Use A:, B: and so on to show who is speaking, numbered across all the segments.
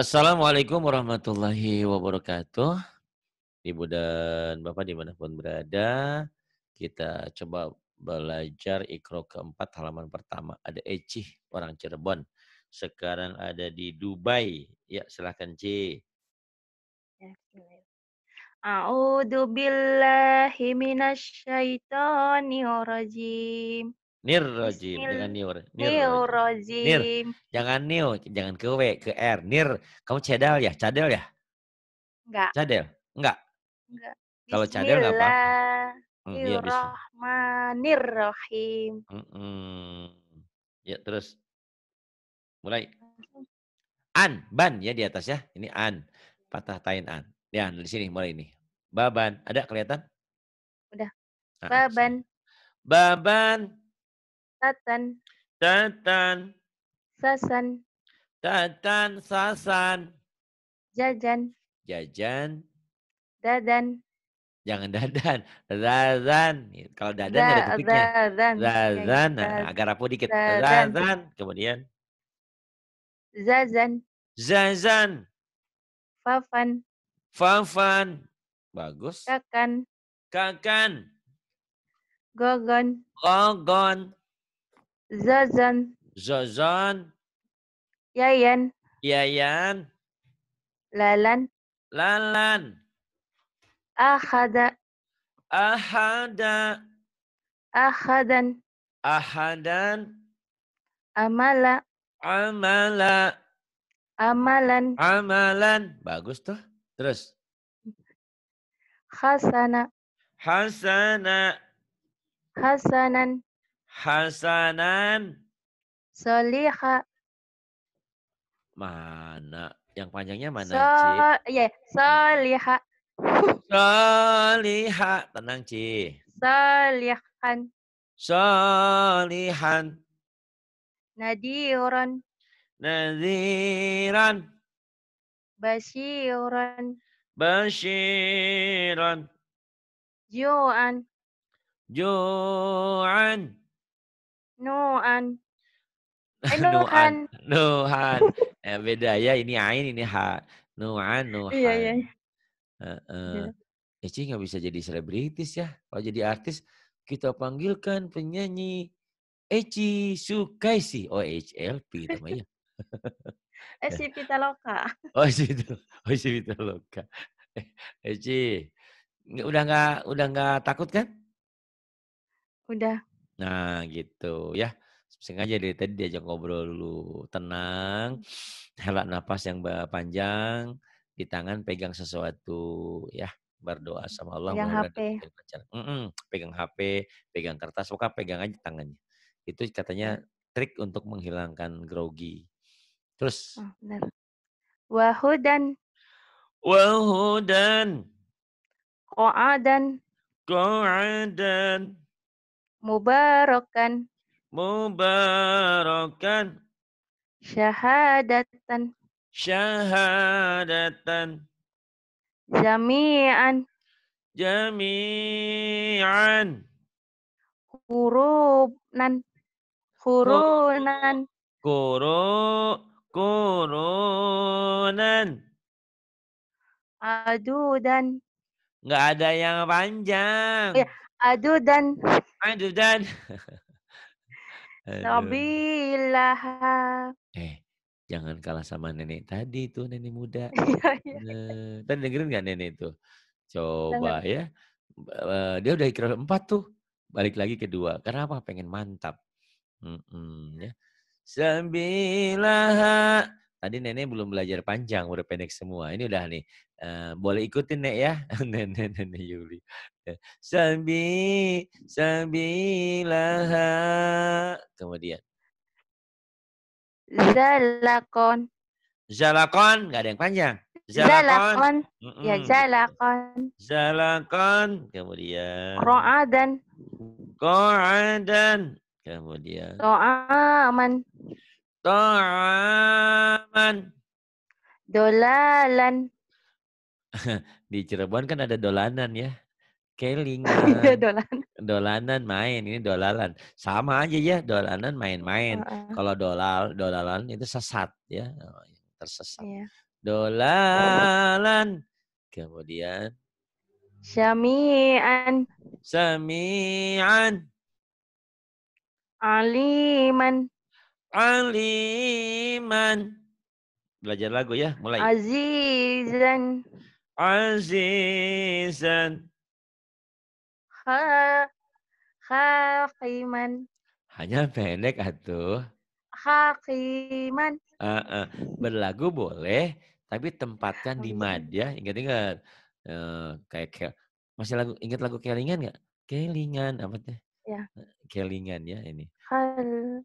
A: Assalamualaikum warahmatullahi wabarakatuh. Ibu dan Bapak dimanapun berada, kita coba belajar ikro keempat halaman pertama. Ada Eci, orang Cirebon. Sekarang ada di Dubai. Ya, silahkan Ci. Ya,
B: A'udzubillahiminasyaitonirrojim. billahi
A: Nir Nir. dengan niur. rojim. Nir. Jangan niu, jangan ke W, ke R. Nir. Kamu cadel ya? Cadel ya? Enggak. Cadel? Enggak. Enggak. Kalau cadel enggak apa?
B: Bismillahirrahmanirrahim.
A: Mm, iya, nir Rohim, Ya, terus. Mulai. An, ban ya di atas ya. Ini an. Patah tain an. Ya, di sini mulai ini. Baban. Ada kelihatan? Udah. Nah, Baban. Baban. Tatan. Tatan. Sasan. Tatan, sasan. Jajan. Jajan.
B: Dadan.
A: Jangan dadan, Zazan. Kalau dadan da, ada titiknya.
B: Zazan. Zazan. Nah, rapuh
A: dikit. Zazan. Kemudian.
B: Zazan.
A: Zazan.
B: Fafan.
A: Fafan. Bagus.
B: Kakan.
A: Kakan.
B: Gogon.
A: Gogon.
B: Zazan.
A: Zazan. Yayan. Yayan. Lalan. Lalan.
B: Ahada.
A: Ahada.
B: Ahadan.
A: Ahadan. Amala. Amala. Amalan. Amalan. Bagus tuh. Terus.
B: Hasana.
A: Hasana.
B: Hasanan
A: hasanan
B: soliha.
A: Mana? Yang panjangnya mana, so, Ci? yeah.
B: Iya, soliha.
A: Soliha. Tenang, Ci.
B: Solihan.
A: Solihan.
B: Nadiran.
A: Nadiran. basiran, basiran,
B: Johan,
A: Johan.
B: No, an. Eh, Nuhan.
A: Nuhan. Eh, beda ya. Ini Ain, ini Ha. Nuan, Nuhan. Iya, iya. Eci iya. ya nggak bisa jadi selebritis ya. Kalau jadi artis, kita panggilkan penyanyi Eci Sukaisi. Oh, HLP namanya. Eci
B: Pitaloka.
A: Oh, Eci Pitaloka. Oh, Eci Pitaloka. Eci, eh, udah nggak udah nggak takut kan? Udah. Nah, gitu ya. Sengaja dari tadi diajak ngobrol dulu. Tenang, helak nafas yang panjang, di tangan pegang sesuatu ya berdoa hmm, sama Allah pegang HP mm -mm, pegang HP pegang kertas pokoknya pegang aja tangannya itu katanya hmm. trik untuk menghilangkan grogi terus oh,
B: benar. wahudan
A: wahudan
B: koadan
A: koadan
B: mubarakan
A: mubarakan
B: syahadatan
A: syahadatan
B: jami'an
A: jami'an kurunan
B: kurunan
A: kuru kurunan dan, nggak ada yang panjang ya. Aduh dan, adudan dan,
B: Nabilah.
A: Eh, jangan kalah sama nenek tadi tuh nenek muda. nah, tadi dengerin nggak nenek itu? Coba ya. Eh, dia udah ikrar empat tuh. Balik lagi kedua. Karena apa? Pengen mantap. Mm -mm, ya. Sembilan Tadi nenek belum belajar panjang, udah pendek semua. Ini udah nih, uh, boleh ikutin nek ya, nenek nenek Yuli. Eh, Sambil laha Kemudian.
B: Zalakon.
A: Zalakon, nggak ada yang panjang. Zalakon. Ya,
B: zalakon.
A: Zalakon. Kemudian.
B: roa dan
A: Kemudian.
B: aman.
A: Ta'aman.
B: Dolalan.
A: Di Cirebon kan ada dolanan ya. Keling. Iya, dolanan. Dolanan main, ini dolalan. Sama aja ya, dolanan main-main. Kalau dolal, dolalan itu sesat ya. Oh, tersesat. Yeah. Dolalan. Kemudian.
B: Sami'an.
A: Sami'an.
B: Aliman aliman.
A: Belajar lagu ya, mulai.
B: Azizan.
A: Azizan.
B: Ha Hakiman.
A: Hanya pendek atuh.
B: Hakiman.
A: Uh, uh. Berlagu boleh, tapi tempatkan di mad ya. Ingat-ingat. Uh, kayak kel. Masih lagu ingat lagu kelingan nggak? Kelingan apa teh? Ya. Kelingan ya ini.
B: Hal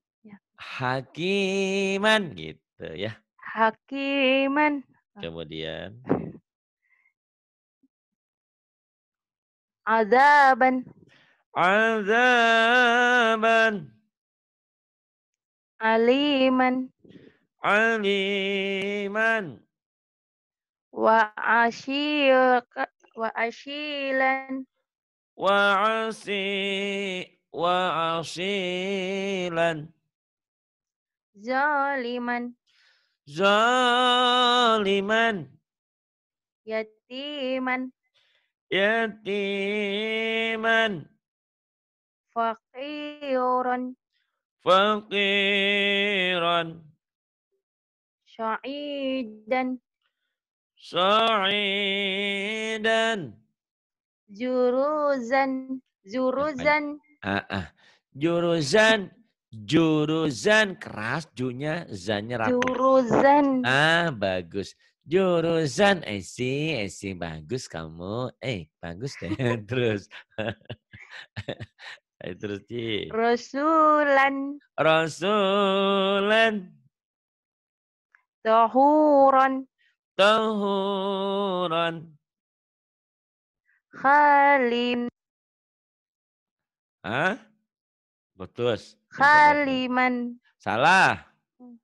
A: Hakiman gitu ya.
B: Hakiman.
A: Ah. Kemudian
B: azaban. Azaban. Aliman.
A: Aliman.
B: Wa ashirka wa asyilan.
A: Wa asi wa asyilan.
B: Zaliman.
A: Zaliman.
B: Yatiman.
A: Yatiman.
B: fakiran,
A: fakiran, Sya'idan. Sa'idan.
B: Juruzan. Juruzan.
A: Ah, ah. Juruzan. Jurusan keras junya zannya rapi.
B: Jurusan.
A: Ah, bagus. Jurusan, Esi, eh, Esi eh, bagus kamu. Eh, bagus deh. Terus. Eh, terus Ci.
B: Rasulan.
A: Rasulan. Tahuran. Tahuran.
B: Halim.
A: Hah? Putus.
B: Haliman.
A: Salah. Hmm.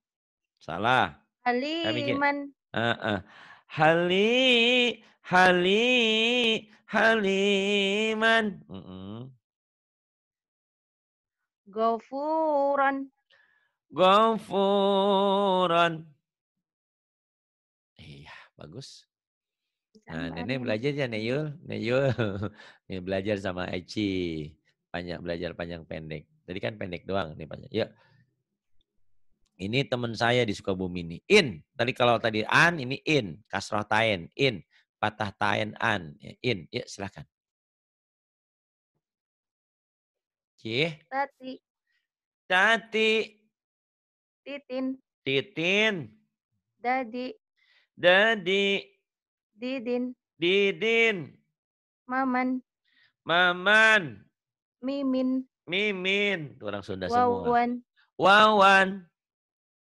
A: Salah.
B: Haliman.
A: Uh, uh. Hali, hali, haliman. Uh -uh.
B: Gofuran.
A: Gofuran. Iya, bagus. Nah, nenek belajar ya Neyul, Neyul. Nih belajar sama Eci. Banyak belajar panjang pendek. Tadi kan pendek doang nih banyak. Ya. Ini teman saya di Sukabumi ini. In. Tadi kalau tadi an ini in, kasroh tain, in, patah tain an, ya, in. Ya, silakan. Cih.
B: Tati. Tati. Titin.
A: Titin. Dadi. Dadi. Didin. Didin. Maman. Maman. Mimin. Mimin, orang Sunda wow, semua. Wawan. Wawan.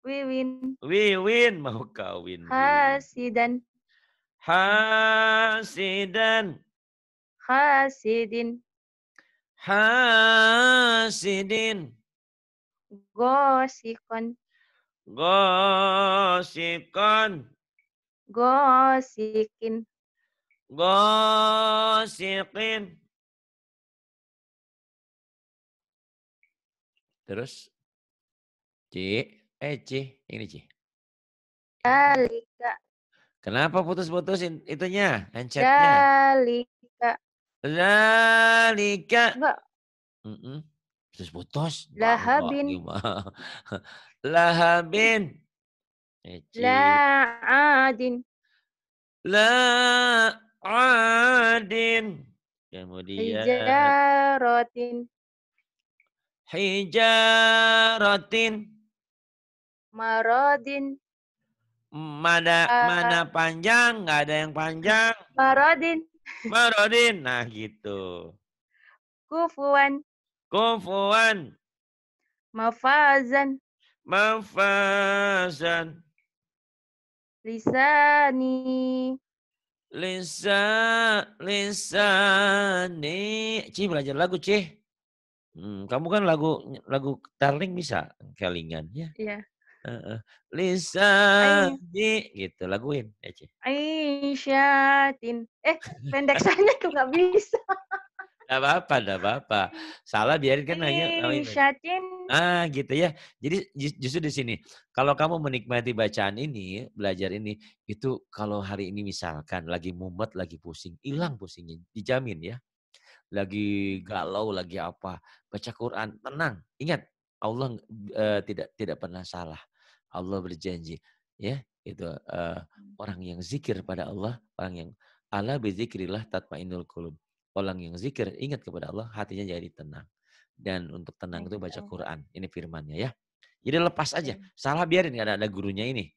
B: Wiwin.
A: Wiwin mau kawin.
B: Hasidan.
A: Hasidan. Hasidin. Hasidin.
B: Gosikon.
A: Gosikon.
B: Gosikin.
A: Gosikin. Terus C, eh C, ini C.
B: Dalika.
A: Kenapa putus-putus itunya, handsetnya?
B: Dalika.
A: Dalika. Enggak. Mm -mm. Putus-putus. Lahabin. Lahabin. Eh,
B: La'adin.
A: La'adin. Kemudian.
B: Hijaratin
A: hijaratin
B: marodin
A: mana uh, mana eh. panjang nggak ada yang panjang
B: marodin
A: marodin nah gitu
B: kufuan
A: kufuan
B: mafazan
A: mafazan
B: lisani
A: lisa lisani cih belajar lagu cih. Hmm, kamu kan lagu lagu tarling bisa kelingan ya. Iya. Uh, uh. Lisa di gitu laguin aja. Ya,
B: Aisyatin. Eh pendek saja tuh nggak bisa.
A: Gak apa-apa, gak apa-apa. Salah biarin kan hanya. Ah gitu ya. Jadi justru di sini. Kalau kamu menikmati bacaan ini, belajar ini, itu kalau hari ini misalkan lagi mumet, lagi pusing, hilang pusingnya. Dijamin ya lagi galau, lagi apa, baca Quran, tenang. Ingat, Allah uh, tidak tidak pernah salah. Allah berjanji, ya, itu uh, orang yang zikir pada Allah, orang yang ala bizikrillah tatmainul qulub. Orang yang zikir ingat kepada Allah, hatinya jadi tenang. Dan untuk tenang itu baca Quran. Ini firmannya ya. Jadi lepas aja. Salah biarin karena ada gurunya ini.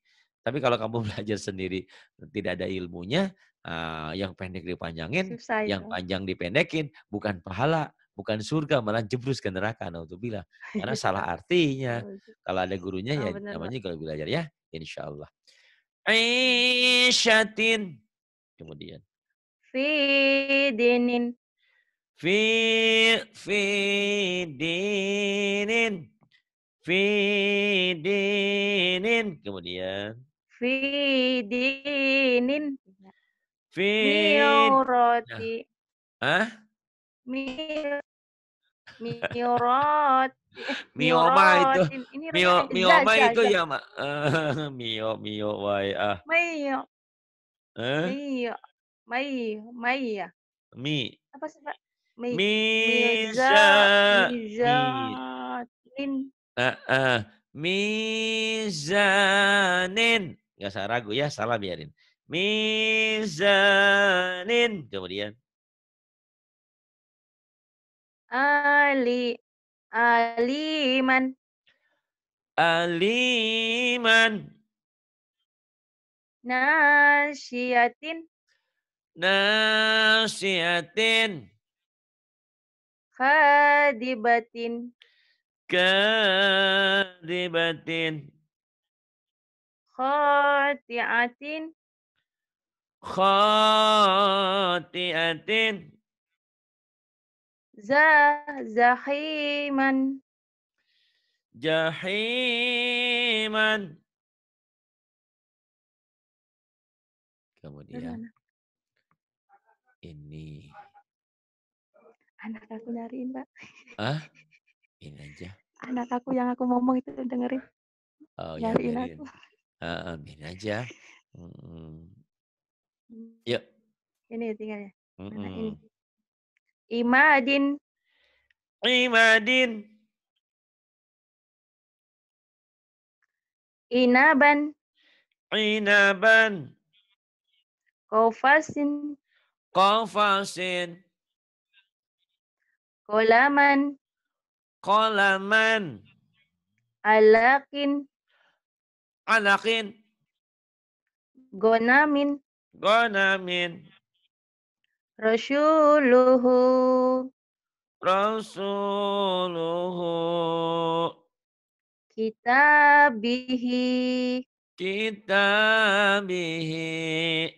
A: Tapi kalau kamu belajar sendiri tidak ada ilmunya, Uh, yang pendek dipanjangin, Susah, yang panjang dipendekin, bukan pahala, bukan surga, malah jebrus ke neraka. Nah, untuk bilang Karena salah artinya. Kalau ada gurunya oh, ya bener, namanya kalau belajar ya, insya Allah. Iya. Aisyatin. Kemudian. Fi Fi, fi dinin. Kemudian.
B: Fi Fi miurati. Nah. Hah? Mi mio Mioma itu. mio mio mioma itu ya,
A: Mak. mio mio wai ah. Mio. Eh?
B: Mio. Mai, mai ya.
A: Mi. Apa sih,
B: Pak? Mi. Miza. Mizanin.
A: Uh, uh. Mizanin. nggak usah ragu ya, salah biarin mizanin. Kemudian
C: Ali aliman
A: aliman
B: nasiatin
A: nasiatin
B: kadibatin
A: kadibatin
B: khati'atin
A: khati'atin
B: za zahiman
C: jahiman kemudian ini
B: anak aku nyariin pak
A: ah ini aja
B: anak aku yang aku ngomong itu dengerin
A: oh, iya, nyariin ya, aku aku uh, ini aja hmm. Ya,
B: Ini tinggalnya. Mm -hmm. Nah, Imadin. Imadin. Inaban.
A: Inaban. Kofasin. Kofasin.
B: Kolaman.
A: Kolaman.
B: Alakin.
A: Alakin.
B: Gonamin
A: ganamin rasuluhu rasuluhu kitabihi kitabihi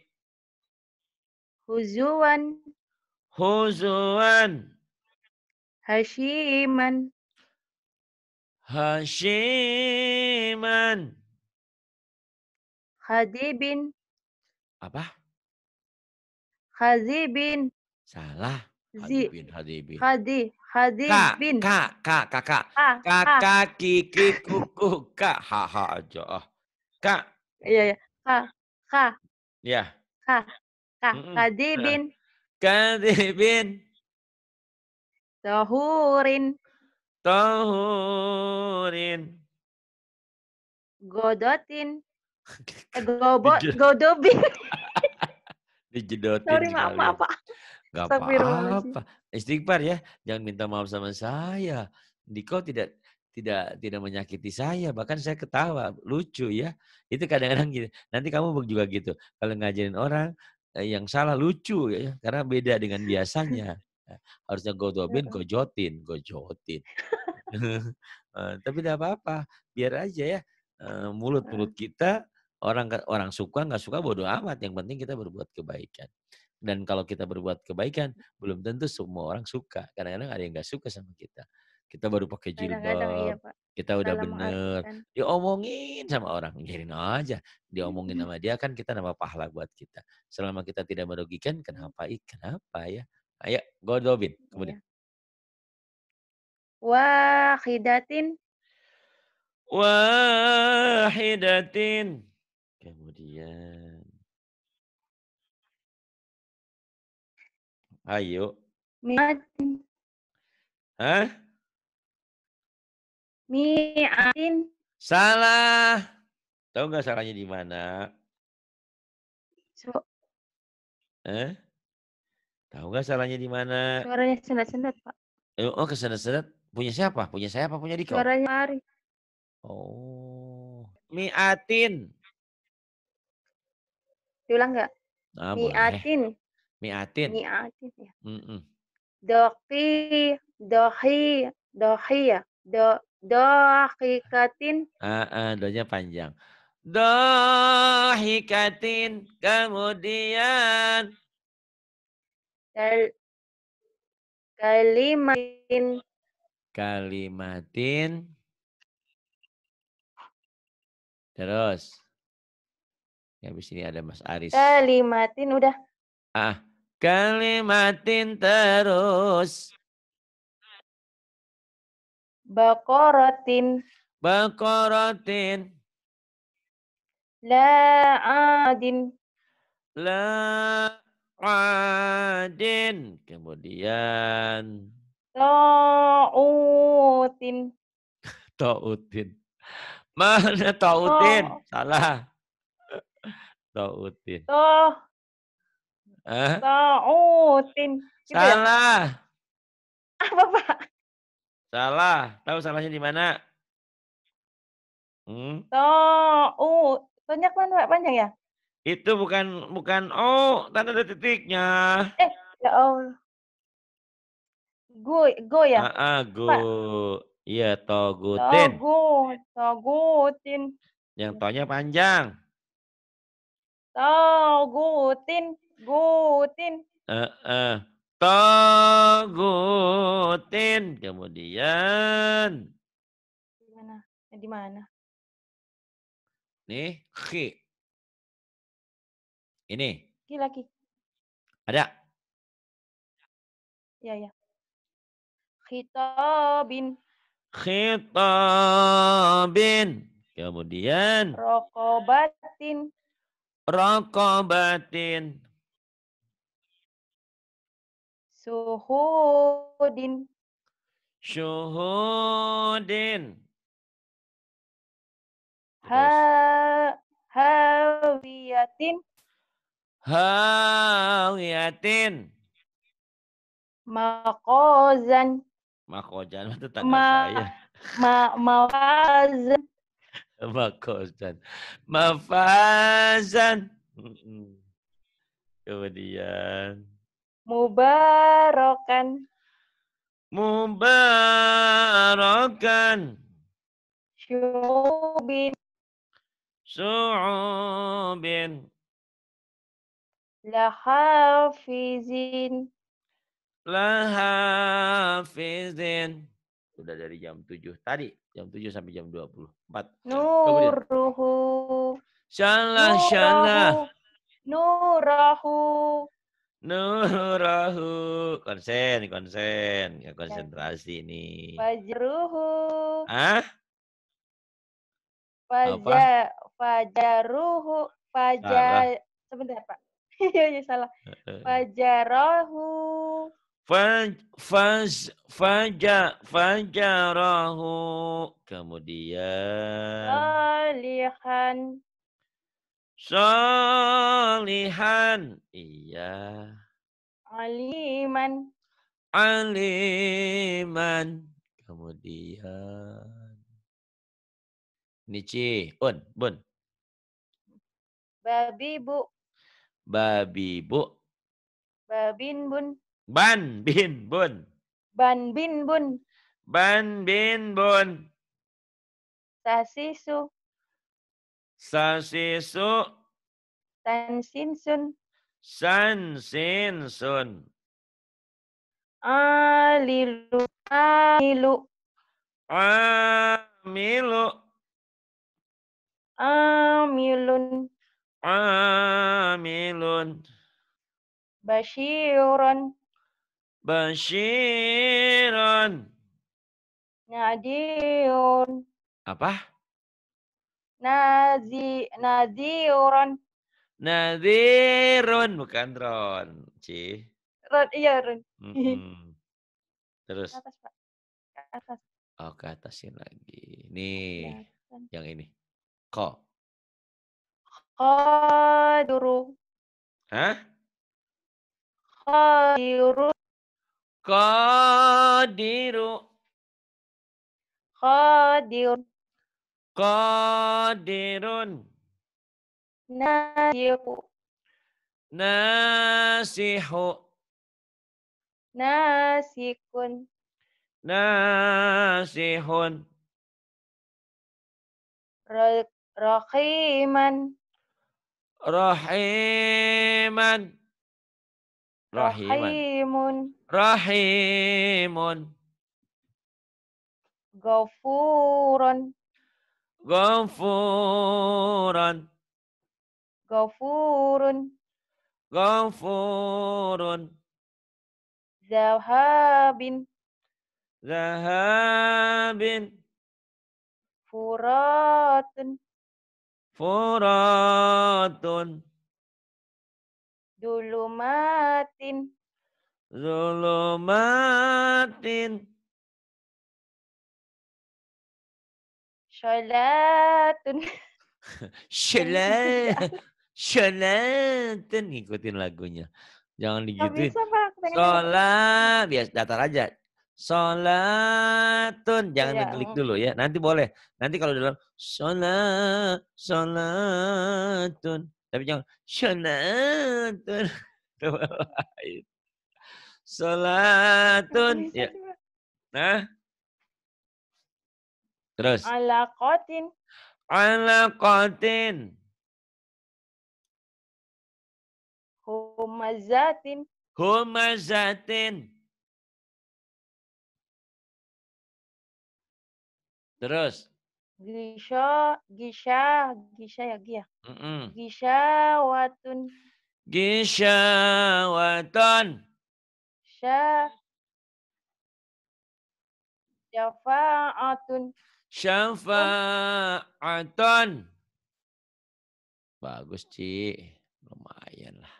B: huzuan
A: huzuan
B: hashiman
C: hashiman
B: Hadibin. Apa? Khazibin.
A: Salah. Zi. Hadibin, hadibin.
B: Hadi, hadibin.
A: Kak, kak, kak, kak. kak, kiki, kuku, kak. Ha, ha aja. Ah. Kak.
B: Iya, iya. Kak, kak. Iya. Kak, kak. Hadibin. bin Tohurin.
C: Tohurin.
B: Godotin. Eh, Gobo, godobi.
A: Dijedotin. Sorry, maaf, maaf, apa Gak apa-apa. Istighfar ya. Jangan minta maaf sama saya. Diko tidak tidak tidak menyakiti saya bahkan saya ketawa lucu ya itu kadang-kadang gitu nanti kamu juga gitu kalau ngajarin orang eh, yang salah lucu ya, ya karena beda dengan biasanya eh, harusnya godobin gojotin gojotin tapi tidak apa-apa biar aja ya mulut-mulut eh, iya. kita orang orang suka nggak suka bodoh amat yang penting kita berbuat kebaikan dan kalau kita berbuat kebaikan belum tentu semua orang suka karena kadang ada yang nggak suka sama kita kita baru pakai jilbab iya, kita udah Dalam bener kan. diomongin sama orang biarin aja diomongin sama dia kan kita nama pahala buat kita selama kita tidak merugikan kenapa ih kenapa ya ayo godobin kemudian iya.
B: wah khidatin
A: wahidatin.
C: Kemudian. Ayo. Mi'atin. Hah? Mi'atin.
A: Salah. Tahu nggak salahnya di mana? So. Eh? Tahu nggak salahnya di mana? Suaranya
B: sendat-sendat, Pak.
A: Eh, oh, kesendat-sendat. Punya siapa? Punya saya apa? Punya Dika?
B: Suaranya lari.
A: Oh. Miatin. Diulang nggak? Nah, miatin. Miatin.
B: Miatin. Ya. Mm -mm. Dohi, dohi, dohi ya. Do, dohikatin.
A: Ah, ah, dohnya panjang. Dohikatin, kemudian. Kal
B: kalimatin.
A: Kalimatin.
C: Terus.
A: Ya, habis ini ada Mas Aris.
B: Kalimatin udah.
A: Ah, kalimatin terus.
B: Bakorotin.
A: Bakorotin. La'adin. La'adin. Kemudian.
B: Ta'utin.
A: Ta'utin. Mana Tautin? Oh. Salah. Tautin. Oh. Eh?
B: Tautin.
A: Gitu ya? salah. Ya? Apa, Pak? Salah. Tahu salahnya di mana? Hmm?
B: Tau. mana, kan panjang ya?
A: Itu bukan bukan oh, tanda ada titiknya.
B: Eh, ya Allah. Go, go ya?
A: Ah, go. Pak. Iya, togutin.
B: Togut, togutin.
A: Yang tonya panjang.
B: Togutin, gutin.
A: Eh, eh. Togutin. Kemudian.
B: Di mana? Di mana?
A: Nih, khi.
C: Ini. Ki lagi. Ada.
B: Ya, ya. Kitabin
A: khitabin. Kemudian
B: rokobatin.
A: Rokobatin.
B: Suhudin.
A: suhudin
B: Ha hawiyatin.
A: Hawiyatin.
B: Makozan.
A: Makojan tetangga ma, saya.
B: Ma, mawazan.
A: Makojan. Mafazan. Kemudian.
B: Mubarakan.
A: Mubarakan.
B: Syubin.
A: Su'ubin.
B: Lahafizin
A: lahafizin. Sudah dari jam 7 tadi, jam 7 sampai jam 24. Nuruhu. Shalah shalah.
B: Nurahu.
A: Nurahu. Konsen, konsen. Ya, ya. konsentrasi ini.
B: Fajruhu. Hah? Fajar, fajaruhu, fajar, sebentar Pak. Iya, iya, salah. Eh, eh, eh. Fajarahu.
A: Faj, faja, fajarahu. Kemudian.
B: Solihan.
A: Solihan. Iya.
B: Aliman.
A: Aliman. Kemudian. Nici. Un, bun.
B: Babi bu.
A: Babi bu.
B: Babin bun.
A: Ban bin bun.
B: Ban bin bun.
A: Ban bin bun.
B: Sasisu.
A: Sasisu.
B: San sin sun.
A: San sin sun.
B: Alilu. Alilu. Amilu. Amilun.
A: Amilun.
B: Basyirun.
A: Bashirun.
B: nadiun Apa? Nazi, Nadiun.
A: Nadirun, bukan Ron. C.
B: Ron, iya Ron.
A: -hmm. Terus. Atas,
B: Pak. Atas.
A: Oh, ke atasin lagi. Nih, yang ini. Ko.
C: Ko duru. Hah? Ko duru. Qadiru. Qadir.
A: Qadirun.
B: Nasihu.
A: Nasihu.
B: Nasikun.
A: Nasihun.
B: Rahiman.
A: Rahiman.
B: Rahimun.
A: Rahimun. Gofurun. Gofurun.
B: Gofurun.
A: Gofurun.
B: Zahabin.
A: Zahabin.
B: Furatun.
A: Furatun.
B: Zulumatin.
C: Zulumatin.
B: Sholatun.
A: Sholat. Sholatun. ikutin lagunya. Jangan digituin. Sholat. Biasa datar aja. Sholatun. Jangan ya. klik dulu ya. Nanti boleh. Nanti kalau dalam sholat, sholatun. Tapi jangan syanatun. Salatun. Ya. Nah. Terus.
B: Alaqatin.
A: Alaqatin.
B: Humazatin.
C: Humazatin.
A: Terus.
B: Gisha, Gisha, Gisha ya Gia. Gisha Gisha watun.
A: Gisha watun.
B: Sya. Syafa'atun.
A: Syafa'atun. Bagus, Ci. Lumayan lah.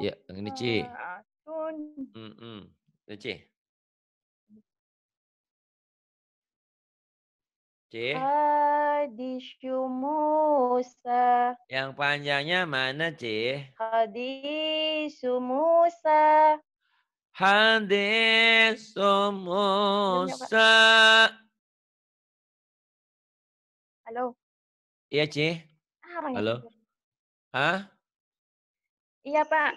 A: Ya, yang ini, Ci.
C: Mm Ini, Ci.
A: C.
B: Musa.
A: Yang panjangnya mana C?
B: Hadis Musa. Halo. Iya C. Ah, Halo. Hah? Iya Pak.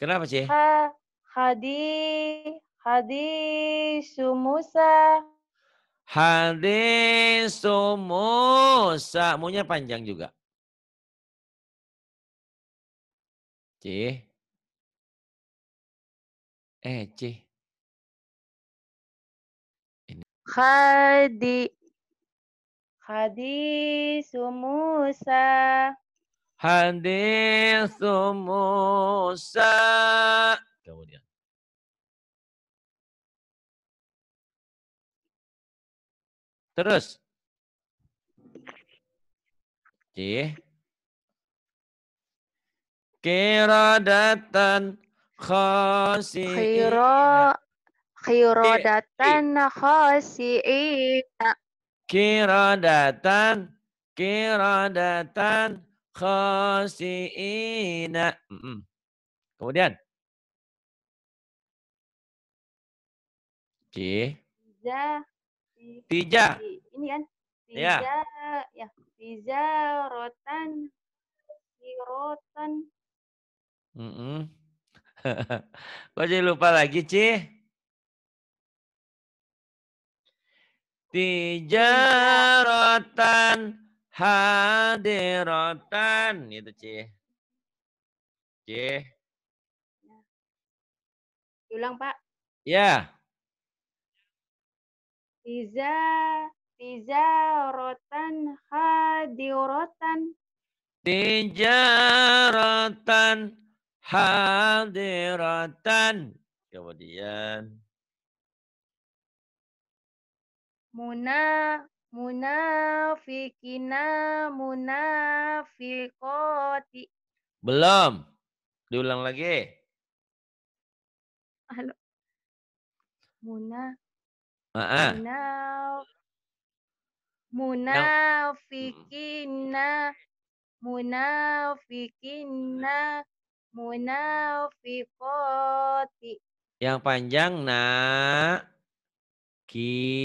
B: Kenapa C? Ha, hadi Musa.
A: Hadis Musa. Munya panjang juga. C. Eh, C.
C: Ini. Hadi.
B: Hadis Musa.
A: Hadis Musa.
C: Terus. C.
A: Kiradatan khasi. Khiro.
B: Kiradatan khasi'ina.
A: Kiradatan. Kiradatan khasi'ina. Kemudian.
C: C.
B: Tija, Ini kan? Iya. Tija, ya. ya. rotan, rotan.
A: Mm -mm. Kok jadi lupa lagi, Ci? rotan. hadirotan. Gitu, Ci. Ci. Ya. Ulang, Pak. Ya
B: tiza tijaratan hadiratan
A: tijaratan hadirotan kemudian muna
B: munafikina munafikoti
A: belum diulang lagi
B: halo muna Heeh. Munaf munafikina hmm. munafikina munafikoti.
A: Yang panjang na ki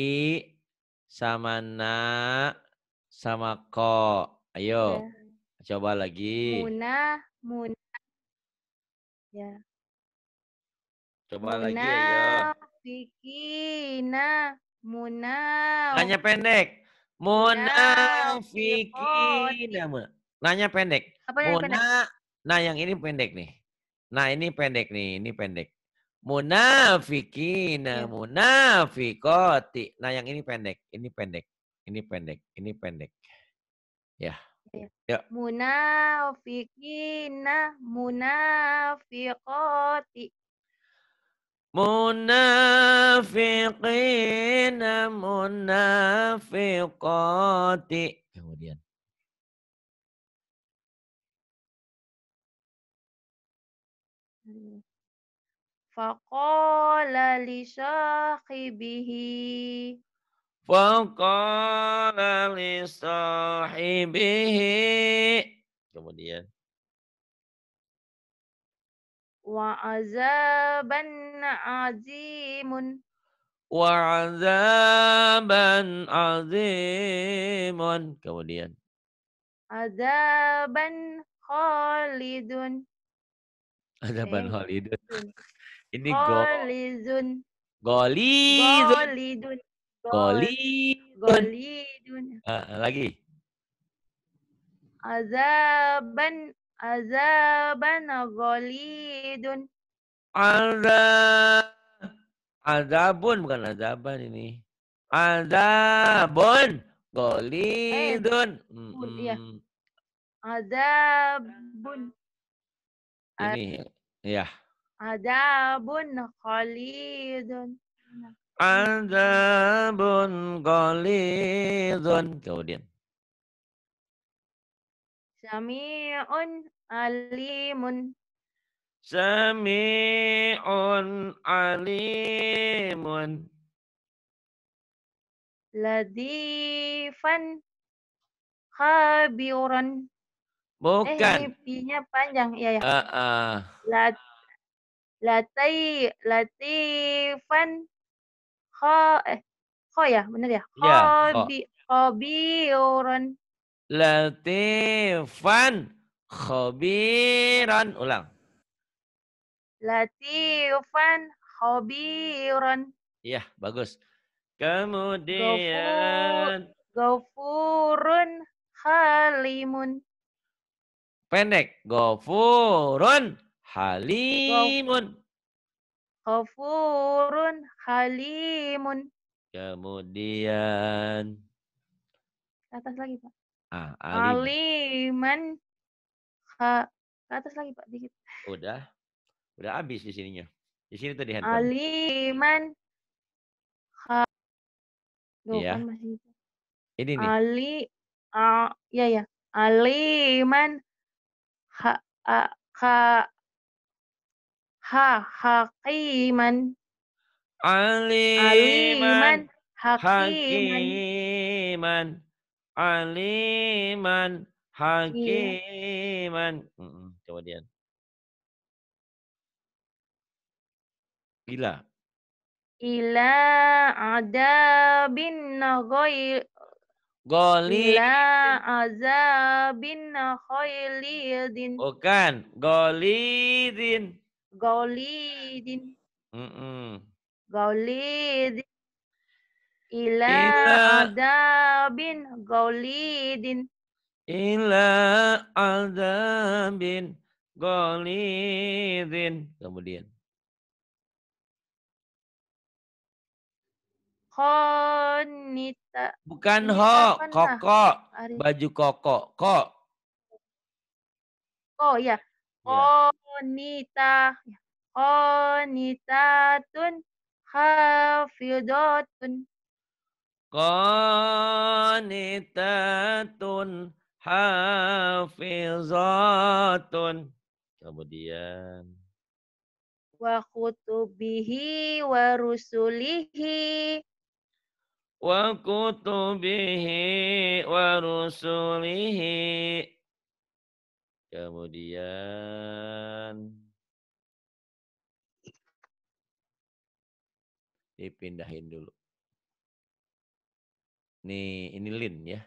A: sama na sama ko. Ayo. Ya. Coba lagi.
B: Muna, muna. Ya.
A: Coba muna. lagi ayo.
B: Munafikina. Munaf. Nanya pendek.
A: Munafikina. Iya, oh, nanya pendek. Apa yang Muna, Nah, yang ini pendek nih. Nah, ini pendek nih. Ini pendek. Munafikina, iya. munafikoti. Nah, yang ini pendek. Ini pendek. Ini pendek. Ini pendek. Ya. Ya.
B: Munafikina, munafikoti
A: munafiqina munafiqati kemudian
B: Faqala li sahibihi
A: Faqala li sahibihi Kemudian
B: wa azaban azimun
A: wa azaban azimun kemudian
B: azaban khalidun
A: azaban eh. khalidun ini
B: khalidun
A: golidun
B: golidun golidun
A: ah, ah, lagi
B: azaban azaban ghalidun.
A: Azab. Azabun bukan azaban ini. Azabun ghalidun
B: Azabun. Iya. Ini ya. Azabun ghalidun
A: Azabun ghalidun Kemudian.
B: Sami'un alimun.
A: Sami'un alimun.
B: Ladifan khabiran.
A: Bukan. Eh,
B: pinya panjang. Iya, ya. Uh, uh. Lat, latai, latifan kho, eh, kho ya, benar ya? ya? Kho, yeah, bi, kho
A: latifan khabiran. Ulang.
B: Latifan khabiran.
A: Iya, bagus. Kemudian
B: Gofurun halimun.
A: Pendek. Gofurun halimun.
B: Gofurun halimun.
A: Kemudian.
B: Atas lagi, Pak.
A: Ah, Ali.
B: Aliman Ha, ke atas lagi Pak dikit.
A: Udah. Udah habis di sininya. Di sini tuh di handphone.
B: Aliman Ha. Duh, iya. kan masih itu. Ini nih. Ali a ya ya. Aliman ha a, ka ha hakiman
A: Aliman, Aliman hakiman. hakiman aliman iya. hakiman. Kemudian. Ila.
B: Ila adabin ghair
A: Goli. Ila
B: azabin khailidin.
A: Bukan. Oh, Golidin.
B: Golidin.
A: Mm -mm.
B: Golidin Ila, ila adabin golidin.
A: Ila adabin golidin. Kemudian.
B: Konita.
A: Bukan ho, nah? koko. Baju koko. Ko.
B: Oh ya. Konita. Ya. Konita ya. tun hafidotun.
A: Qanitatun hafizatun. Kemudian.
B: Wa kutubihi wa rusulihi.
A: Wa kutubihi wa rusulihi. Kemudian. Dipindahin dulu. Nih, ini Lin ya.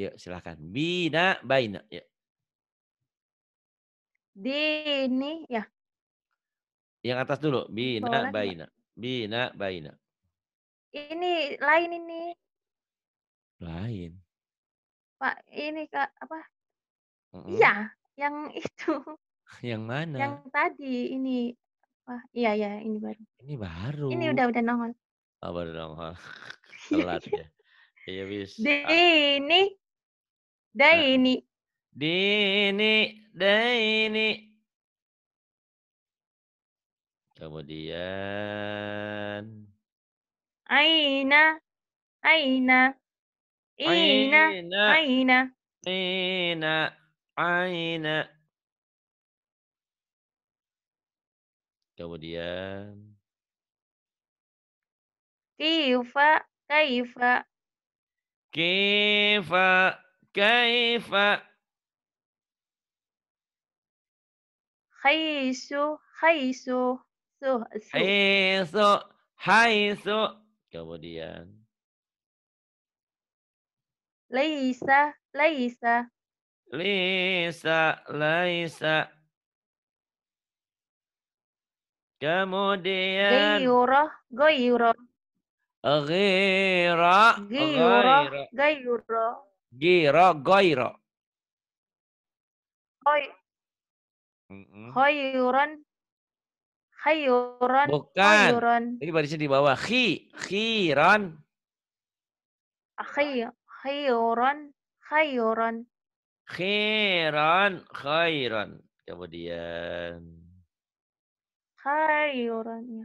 A: Yuk, silahkan. Bina, baina. Ya.
B: Di ini ya.
A: Yang atas dulu. Bina, Boleh. baina. Bina, baina.
B: Ini lain ini. Lain. Pak, ini Kak, apa? Mm -mm. Iya, yang itu.
A: Yang mana? Yang
B: tadi ini. Wah, iya ya, ini baru.
A: Ini baru. Ini udah udah nongol. Oh, baru nongol. Iya, Telat iya. ya. Iya bis. Dini. Daini. Ah. Dini, nah. daini. Kemudian
B: Aina,
A: Aina, Ina, Aina, Aina, Aina. Kemudian
B: Kaifa, Kaifa,
A: Kaifa kaifa
B: Haisu haisu su,
A: haisu haisu kemudian
B: Laisa laisa
A: Laisa laisa Kemudian
B: Goyuro, goyuro.
A: Ghira. Ghira.
B: Gairo.
A: Ghira. Gairo.
B: Oi. Khayuran. Khayuran. Bukan. Khayuran.
A: Ini barisnya di bawah. Khi. Khiran.
B: Khayuran. Khayuran.
A: Khairan. Khairan. Kemudian.
B: Khayuran.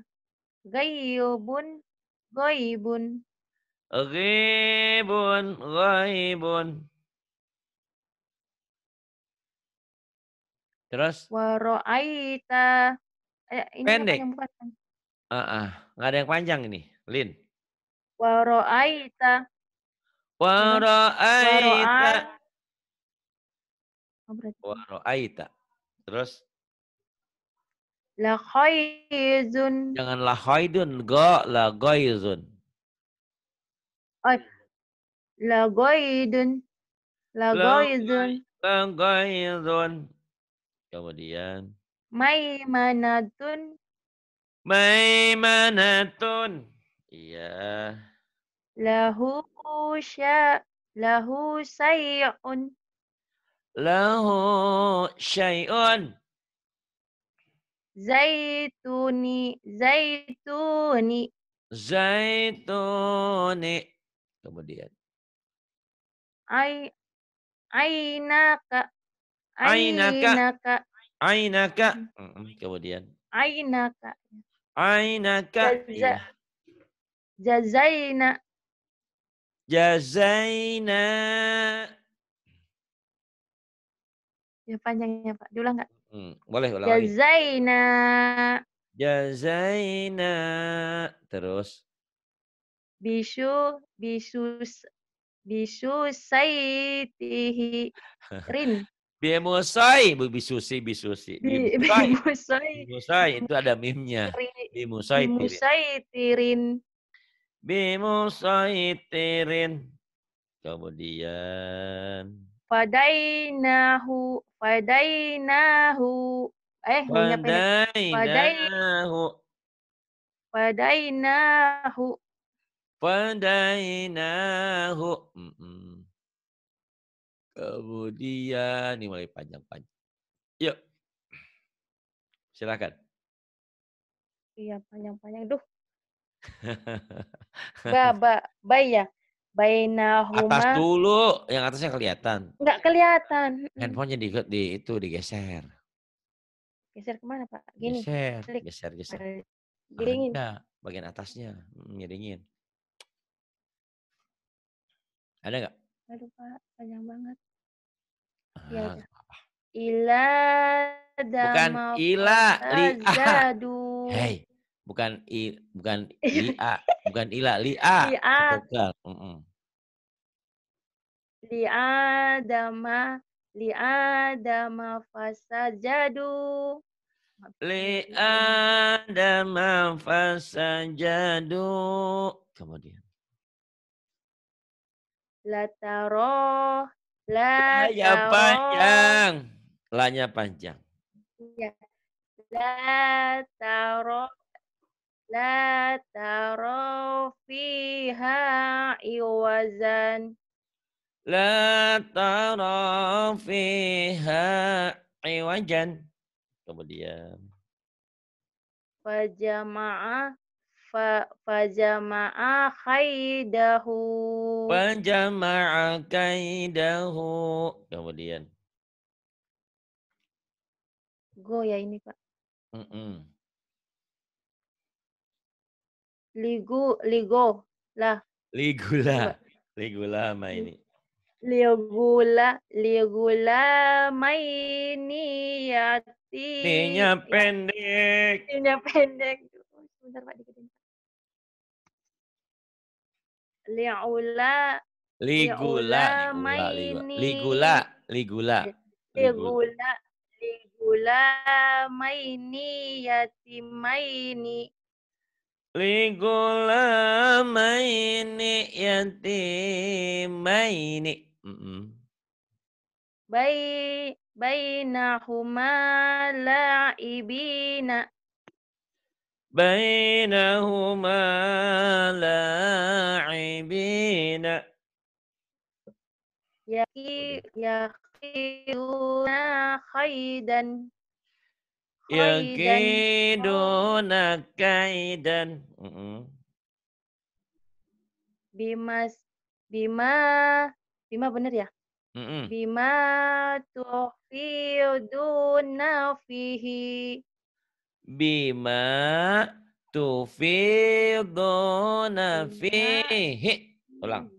B: Gayubun. Ghaibun.
A: Ghaibun, ghaibun. Terus?
B: Waro'aita. Eh, ini Pendek. Yang bukan.
A: Uh -uh. ada yang panjang ini, Lin.
B: Waro'aita. Waro'aita.
A: Waro'aita. Oh, Terus?
B: La khaizun.
A: Jangan la khaidun, go la ghaizun.
B: Oi. La ghaidun. La ghaizun.
A: La ghaizun. Kemudian
B: maimanatun.
A: Maimanatun. Dạ. Iya. Lahu
B: sya lahu sayun.
A: Lahu sayun. zaituni
B: zaituni
A: zaituni kemudian ka,
B: ainaka
A: ainaka ainaka, ainaka. kemudian
B: ainaka
A: ainaka aina ka. Iya.
B: jazaina
A: jazaina
B: ya panjangnya Pak diulang nggak
A: Hmm, boleh ulang Jazaina.
B: Ya lagi. Jazaina.
A: Jazaina. Ya terus.
B: Bisu, bisus, bisu saitihi. Rin.
A: Bimusai, bisusi, bisusi.
B: Bimusai.
A: Bimusai, itu ada mimnya. Bimusai tirin. Bimusai tirin. Bimusai tirin. Kemudian.
B: Padainahu, Wadainahu. Eh, Wadainahu. Wadainahu.
A: Wadainahu. Kemudian, ini mulai panjang-panjang. Yuk. Silakan.
B: Iya, panjang-panjang. Duh. ba, ba, bay ya. Bainahuma. Atas
A: dulu, yang atasnya kelihatan.
B: Enggak kelihatan.
A: Mm. Handphonenya di, di itu digeser.
B: Geser kemana Pak? Gini. Geser, Klik. geser, geser.
A: miringin bagian atasnya, miringin mm, Ada nggak?
B: Aduh Pak, panjang banget. Ya ah, ya Bukan ila li ah.
A: hey bukan i bukan iya. a bukan ila li a Tegal. Mm -mm.
B: li dama lia dama fasajadu
A: li adama fasajadu kemudian
B: lataro lanya
A: panjang lanya panjang
B: ya lataro la taro fiha iwazan
A: la taro fiha iwajan kemudian
B: fajama'a fa fajama'a khaidahu
A: fajama'a kaidahu kemudian
B: go ya ini Pak mm -mm. Ligu Ligo lah.
A: Ligula. Ligula maini.
B: Ligula Ligula maini yati. Ninya ya.
A: pendek.
B: Ninya pendek. Oh, sebentar Pak dikit. Liula Ligula ligula Ligula Ligula. Ligula Ligula maini yati maini
A: Ligulamaini maini. Mm -mm.
B: Bai bainahuma la'ibina.
A: Bainahuma la'ibina.
B: Yaki yakiluna dan
A: Yakiduna kaidan. Mm Bima
B: Bima bener ya? Mm Bima tufiduna fihi.
A: Bima tufiduna fihi. Ulang.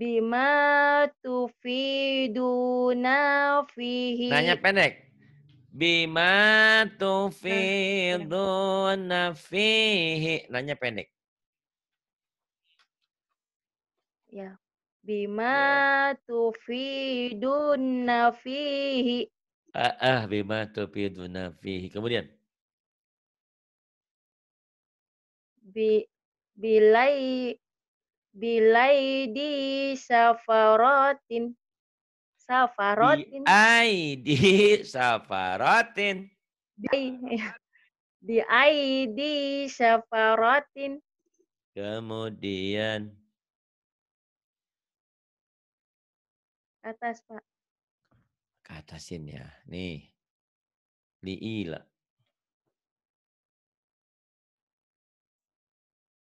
A: Bima
B: tufiduna fihi. Nanya pendek.
A: Bima tufiduna fihi. Nanya pendek.
B: Ya. Bima ya. tufiduna fihi.
A: Ah, ah bima tufiduna fihi. Kemudian.
B: Bi, bilai bilaidi safaratin safarotin
A: di safarotin
B: biaidi safarotin
A: kemudian atas pak ke atasin ya nih liila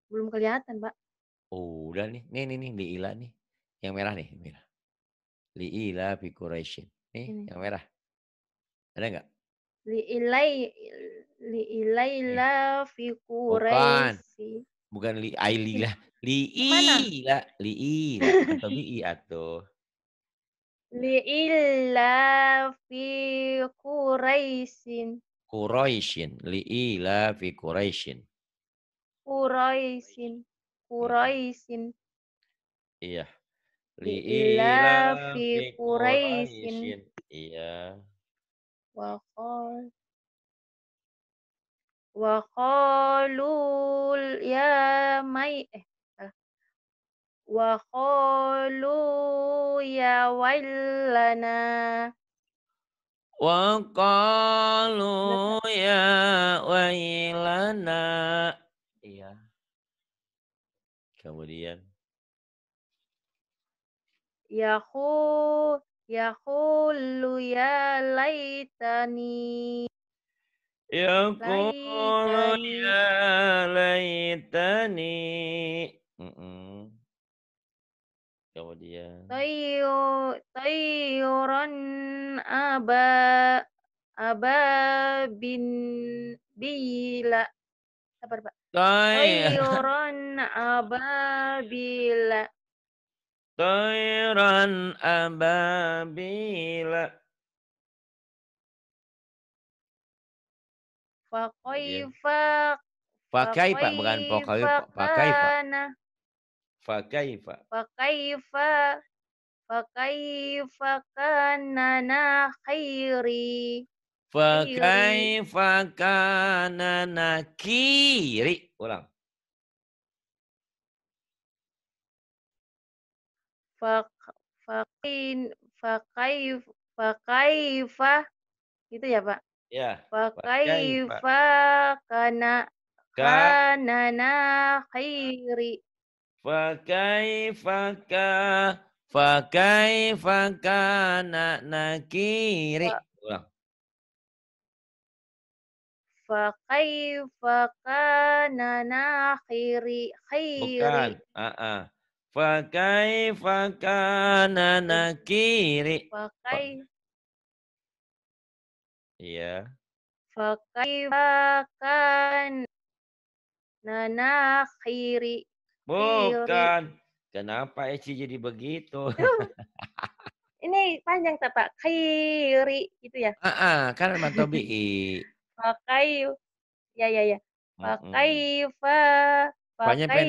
B: belum kelihatan pak
A: Oh, udah nih. Nih, nih, nih. Li'ila nih. Yang merah nih. Merah. Li'ila bi Quraisy. Nih, Ini. yang merah. Ada nggak?
B: Li'ilai Li'ilaila fi Quraisy.
A: Bukan li li'ailila. Li'ila. Li'ila. Atau li'i atau.
B: Li'ila fi Quraisyin.
A: Quraisyin. Li'ila fi Quraisyin.
B: Quraisyin. Quraisyin.
A: Iya. fi Quraisyin. Iya.
B: Wa qal wa qalu ya mai eh wa qalu ya wailana
A: wa qalu ya wailana Yahu
B: yaqulu ya laitani
A: Yaqulu ya laitani mm -mm. Kemudian
B: Tayyu tayyuran aba aba bin bila apa Pak?
A: Tayyuran
B: aba bila
A: Toiran ababila.
B: Fakaifa.
A: Fakaifa bukan fakaifa. Fakaifa. Fakaifa.
B: Fakaifa. Pakai kanana khairi.
A: Fakaifa kanana kiri. Ulang. Fakai
B: fakai, fakaifa, gitu ya Pak?
C: Ya.
A: Fakaifa
B: kana kanana khairi.
A: Fakaifa ka fakaifa kana nakiri. Ulang.
B: Fakaifa kana nakiri khairi. Bukan.
A: Uh -uh. Fakai fakana nakiri.
B: Fakai. Iya. Fakai fakan anak kiri.
A: Bukan. Kenapa Eci jadi begitu?
B: Ini panjang tak Pak? Kiri gitu ya?
A: Ah, uh -uh, kan mantobi.
B: Fakai. Ya ya ya. Fakai fa. Fakai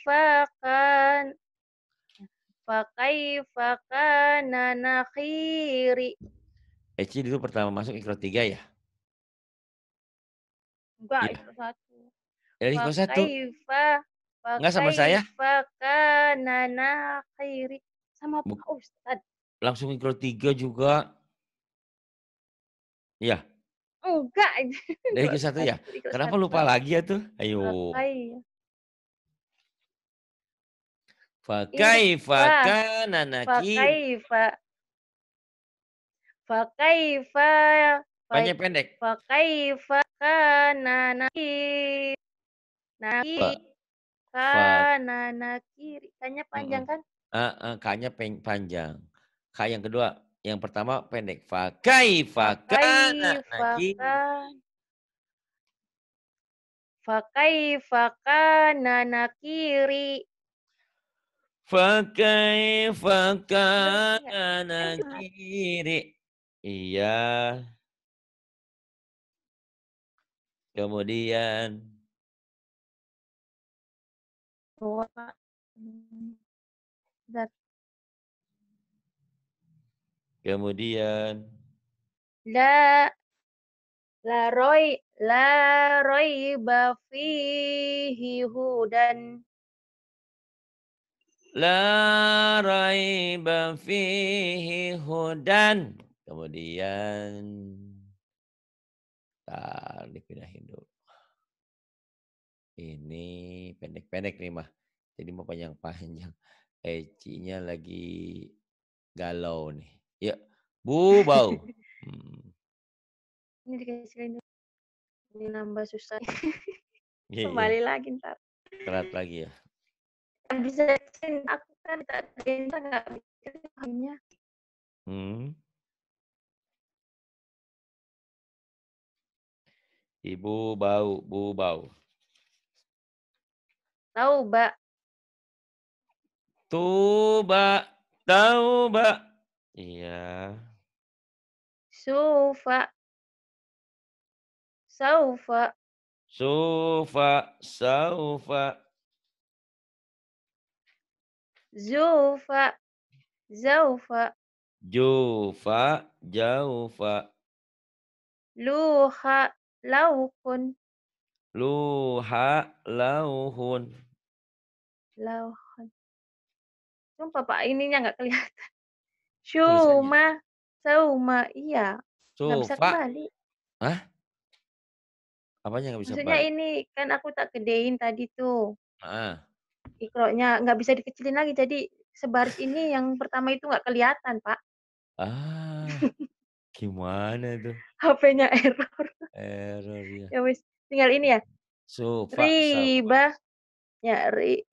B: fakan Fakaifakana nakhiri.
A: Eci eh, dulu pertama masuk ikro tiga ya?
B: Enggak, ya. ikro satu.
A: Ya, ikro satu.
B: Enggak sama saya? Fakaifakana nakhiri. Sama Pak Ustad.
A: Langsung ikro tiga juga. Iya.
B: Enggak. Dari ikro satu ya? Kenapa lupa
A: lagi ya tuh? Ayo. Fakaifa kana nakir. fakai
B: iya, Fakaifa. Panjang pendek. Fakaifa kana nakir. Naki
A: Kana
B: nakir. Kanya panjang kan?
A: Uh, kanya panjang. K yang kedua. Yang pertama pendek. Fakai fakana naki.
B: Fakai fakana nakiri.
A: فكيف كان جيري iya
C: kemudian
A: kemudian
B: la la roy la roy bafihi hudan
A: La raiba fihi hudan. Kemudian tar dipindahin dulu. Ini pendek-pendek nih mah. Jadi mau panjang-panjang. Ecinya lagi galau nih. Ya, bu bau. Hmm.
B: Ini dikasih Ini nambah susah. Iya,
A: iya. Kembali lagi ntar. Kerat lagi ya
B: bisa aku kan tak bisa nggak bisa hanya
C: hmm.
A: Ibu bau, bu bau. Tahu, Mbak. Tuba, tahu, Mbak.
C: Iya.
B: Sufa. Saufa.
C: Sufa, saufa.
B: Zufa, Zufa,
A: Jufa, jaufa.
B: Luha, lauhun,
A: Luha, lauhun.
B: lauhun. Sumpah Pak, ininya nggak kelihatan. Suma, Suma, iya.
C: Nggak bisa Sufa. kembali. Hah?
A: Apanya nggak bisa Maksudnya balik?
B: ini kan aku tak gedein tadi tuh. Ah ikroknya nggak bisa dikecilin lagi. Jadi sebaris ini yang pertama itu nggak kelihatan, Pak.
A: Ah, gimana tuh?
B: HP-nya error.
A: Error ya. Ya
B: wis, tinggal ini ya. Sufa, Riba ya ri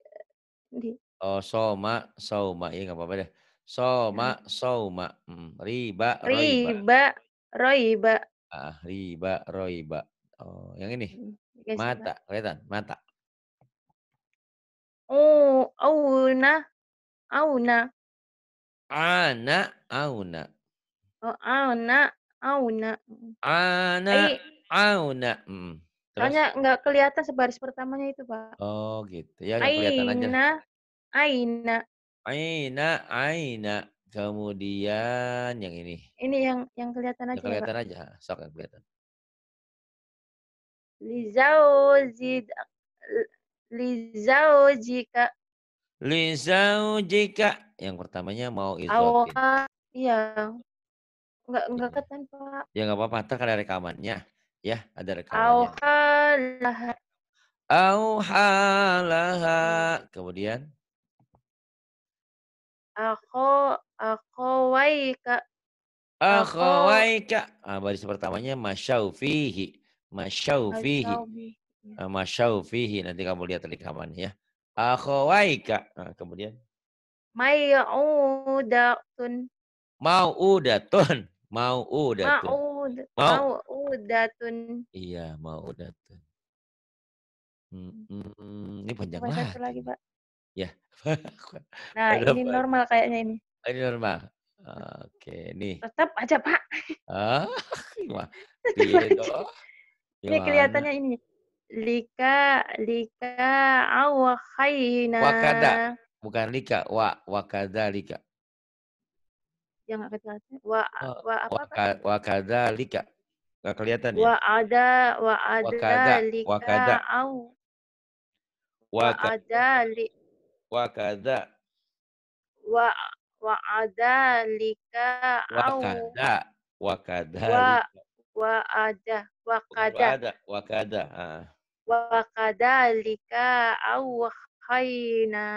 B: di
A: Oh, soma, soma. ya nggak apa-apa deh. Soma, soma. Hmm. Riba, riba riba, roiba. Ah, riba, roiba. Oh, yang ini. Hmm, mata, kelihatan? Mata.
B: Oh, Auna, Auna.
A: Ana, auna.
B: Oh, Auna, Auna. Mm.
A: Ana, Ay, auna. Mm. soalnya
B: nggak kelihatan sebaris pertamanya itu, Pak.
A: Oh, gitu. Ya, nggak kelihatan aja. Aina,
B: Aina.
A: Aina, Aina. Kemudian yang ini.
B: Ini yang yang kelihatan aja. Ya, kelihatan aja,
A: ah, sok yang kelihatan.
B: Zid. Lizaujika.
A: Lizaujika. Yang pertamanya mau itu.
B: izofin. Iya. Enggak enggak ketan, Pak.
A: Ya enggak apa-apa, kan ada rekamannya. Ya, ada rekamannya.
B: Auhalaha.
A: Auhalaha. Kemudian
B: Aku aku waika.
A: Aku waika. Ah, baris pertamanya masyaufihi. Masyaufihi. Iya. Eh, masyau fihi. Nanti kamu lihat rekaman ya. Akhawaika. Nah, kemudian.
B: Mau'udatun.
A: Mau'udatun. Mau'udatun.
B: Mau'udatun.
A: Iya, mau'udatun. Hmm, hmm, ini panjang Cuma lagi. lagi, Pak. Ya. nah, Ada ini apa?
B: normal kayaknya ini.
A: Ini normal. Oke, nih.
B: Tetap aja, Pak.
A: Ah, iya Ini kelihatannya
B: ini lika lika awakhayna wakada
A: bukan lika wa wakada lika
B: yang nggak kelihatan wa oh, wa apa waka,
A: wakada lika nggak kelihatan ya wa ada
B: wa ada wakada, lika wakada.
A: wakada li wakada
B: wa wa ada lika aw. wakada
A: wakada wa
B: wa ada wakada wakada
A: wakada ah
B: وَكَذَلِكَ أَوْحَيْنَا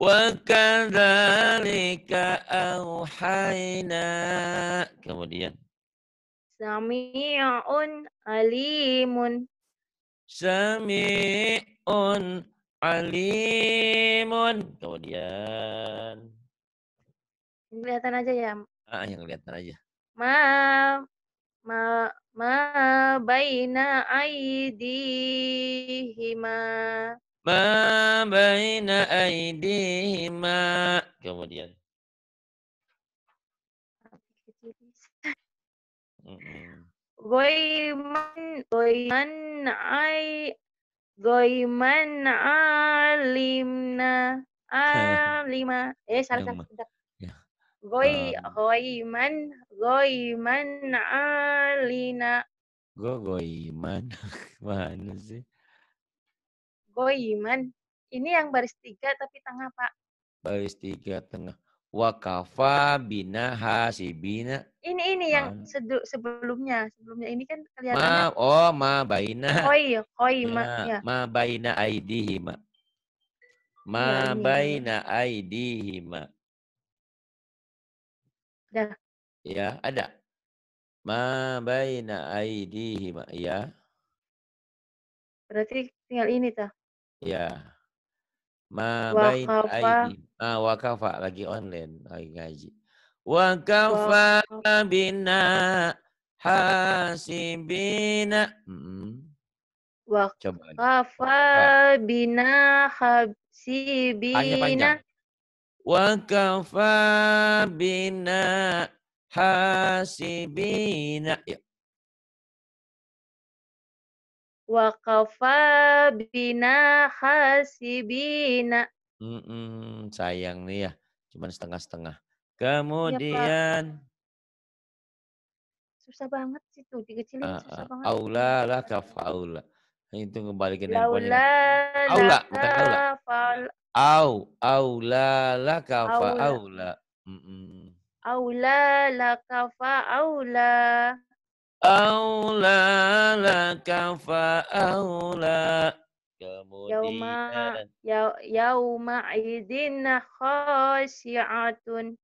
A: وَكَذَلِكَ أَوْحَيْنَا kemudian
B: سَمِيعٌ عَلِيمٌ
A: سَمِيعٌ عَلِيمٌ kemudian yang
B: kelihatan aja ya
A: ah yang kelihatan aja
B: ma ma ma baina aidihima
A: ma baina aidihima kemudian Goiman,
B: goiman, ai, goiman alimna, alima. Eh, salah, salah, Goy, goyman, na, alina.
A: Go goyman, mana sih?
B: Goyman, Ini yang baris tiga tapi tengah pak.
A: Baris tiga tengah. Wakafa bina hasibina.
B: Ini ini yang sedu, sebelumnya sebelumnya ini kan kelihatan. Ma ya?
A: oh ma baina.
B: Koi koi ma, iya, ma ya. Ma
A: baina aidihima. Ma ya, baina aidihima. Ada. Ya, iya, ada. Ma baina aidihima. Ya.
B: Berarti tinggal ini ta?
A: Ya. Ma baina aidihima. Ah, wakafa lagi online, lagi ngaji. Wakafa bina hasibina. Hmm.
B: Wakafa bina hasibina. Hanya panjang.
A: وكفى بنا حاسبين
B: وكفى bina, hasibina.
A: mm -mm, sayang nih ya cuman setengah-setengah iya, kemudian ya,
B: susah banget sih tuh dikecilin uh, uh, susah ah, banget
A: aula lah kafaula itu ngebalikin handphonenya. Aula, bukan aula. Au, aula laka fa aula.
B: Aula mm. laka fa aula.
A: Aula laka fa aula. Kemudian.
B: Yauma, yauma idin khasyi'atun.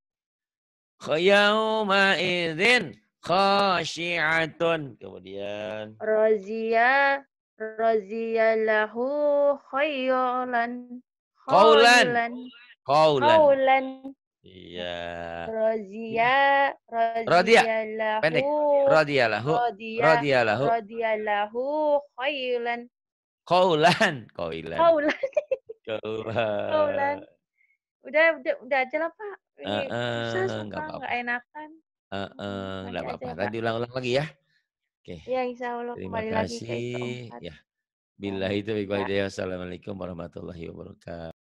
A: Yauma idin khasyi'atun. Kemudian.
B: Razia, razia lahu khayran.
A: Oh, Kaulan. Kaulan. Kaulan. Iya.
B: Rozia, Rozia, pendek. Rodialahu, Rodialahu, Rodialahu, Kaulan.
A: Kaulan, Kaulan. Kaulan. Kaulan.
B: Udah, udah, udah aja lah Pak.
A: Ini uh, uh, susah, apa-apa. enakan. Uh, uh, apa-apa. Tadi ulang-ulang lagi ya. Oke. Okay.
B: Ya, insya Allah Terima kasih. lagi. Ya.
A: Bila itu, Assalamualaikum warahmatullahi
C: wabarakatuh.